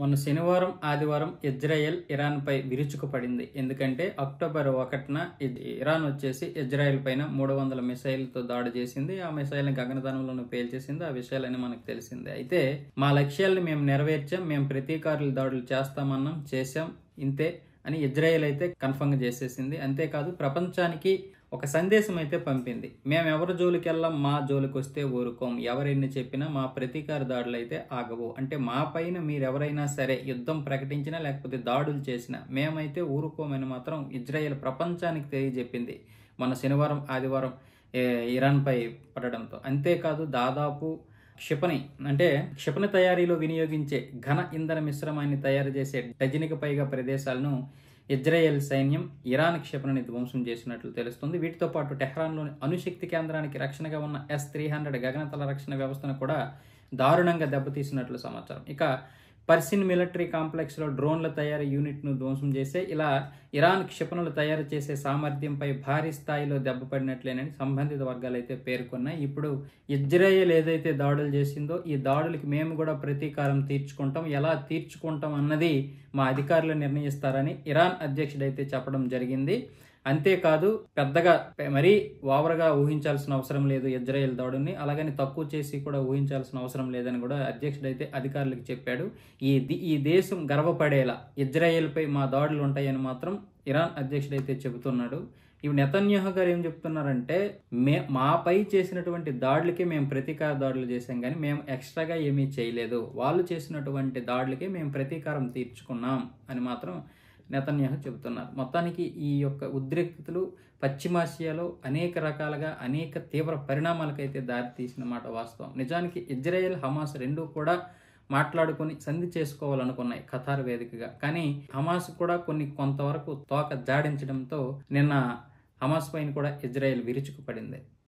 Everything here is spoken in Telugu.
మొన్న శనివారం ఆదివారం ఇజ్రాయెల్ ఇరాన్పై విరుచుకుపడింది ఎందుకంటే అక్టోబర్ ఒకటిన ఇరాన్ వచ్చేసి ఇజ్రాయెల్ పైన మూడు వందల మిసైల్తో దాడి చేసింది ఆ మిసైల్ని గగనతలంలోనూ పేల్చేసింది ఆ విషయాలని మనకు తెలిసింది అయితే మా లక్ష్యాలను మేము నెరవేర్చాం మేము ప్రతీకారులు దాడులు చేస్తామన్నాం చేశాం ఇంతే అని ఇజ్రాయెల్ అయితే కన్ఫర్మ్ చేసేసింది అంతేకాదు ప్రపంచానికి ఒక సందేశం అయితే పంపింది మేము ఎవరి జోలికి వెళ్ళాం మా జోలికి వస్తే ఊరుకోం ఎవరెన్ని చెప్పినా మా ప్రతీకార దాడులు అయితే ఆగవు అంటే మా పైన మీరెవరైనా సరే యుద్ధం ప్రకటించినా లేకపోతే దాడులు చేసినా మేమైతే ఊరుకోమని మాత్రం ఇజ్రాయెల్ ప్రపంచానికి తెలియజెప్పింది మన శనివారం ఆదివారం ఇరాన్పై పడడంతో అంతేకాదు దాదాపు క్షిపణి అంటే క్షిపణి తయారీలో వినియోగించే ఘన ఇంధన మిశ్రమాన్ని తయారు చేసే డజనికి పైగా ప్రదేశాలను ఇజ్రాయెల్ సైన్యం ఇరాన్ క్షిపణిని ధ్వంసం చేసినట్లు తెలుస్తుంది వీటితో పాటు టెహ్రాన్లోని అణుశక్తి కేంద్రానికి రక్షణగా ఉన్న ఎస్ త్రీ హండ్రెడ్ గగనతల రక్షణ వ్యవస్థను కూడా దారుణంగా దెబ్బతీసినట్లు సమాచారం ఇక పర్సిన్ మిలిటరీ కాంప్లెక్స్లో డ్రోన్ల తయారీ యూనిట్ను ధ్వంసం చేసే ఇలా ఇరాన్ క్షిపణులు తయారు చేసే సామర్థ్యంపై భారీ స్థాయిలో దెబ్బపడినట్లేనని సంబంధిత వర్గాలు అయితే పేర్కొన్నాయి ఇప్పుడు ఇజ్రాయెల్ ఏదైతే దాడులు చేసిందో ఈ దాడులకి మేము కూడా ప్రతీకారం తీర్చుకుంటాం ఎలా తీర్చుకుంటాం అన్నది మా అధికారులు నిర్ణయిస్తారని ఇరాన్ అధ్యక్షుడైతే చెప్పడం జరిగింది అంతేకాదు పెద్దగా మరీ ఓవర్గా ఊహించాల్సిన అవసరం లేదు ఇజ్రాయెల్ దాడుని అలాగని తక్కువ చేసి కూడా ఊహించాల్సిన అవసరం లేదని కూడా అధ్యక్షుడు అయితే అధికారులకు చెప్పాడు ఈ ఈ దేశం గర్వపడేలా ఇజ్రాయెల్పై మా దాడులు ఉంటాయని మాత్రం ఇరాన్ అధ్యక్షుడు అయితే చెబుతున్నాడు ఇవి నెతన్యాహు గారు ఏం చెప్తున్నారంటే మే మాపై చేసినటువంటి దాడులకి మేము ప్రతీకార దాడులు చేసాం కానీ మేము ఎక్స్ట్రాగా ఏమీ చేయలేదు వాళ్ళు చేసినటువంటి దాడులకి మేము ప్రతీకారం తీర్చుకున్నాం అని మాత్రం నేతన్యాహు చెబుతున్నారు మొత్తానికి ఈ యొక్క ఉద్రిక్తతలు పశ్చిమాసియాలో అనేక రకాలుగా అనేక తీవ్ర పరిణామాలకైతే దారితీసిన మాట వాస్తవం నిజానికి ఇజ్రాయెల్ హమాస్ రెండూ కూడా మాట్లాడుకొని సంధి చేసుకోవాలనుకున్నాయి ఖతార్ వేదికగా కానీ హమాస్ కూడా కొన్ని కొంతవరకు తోక జాడించడంతో నిన్న హమాస్ పైన కూడా ఇజ్రాయెల్ విరుచుకు పడింది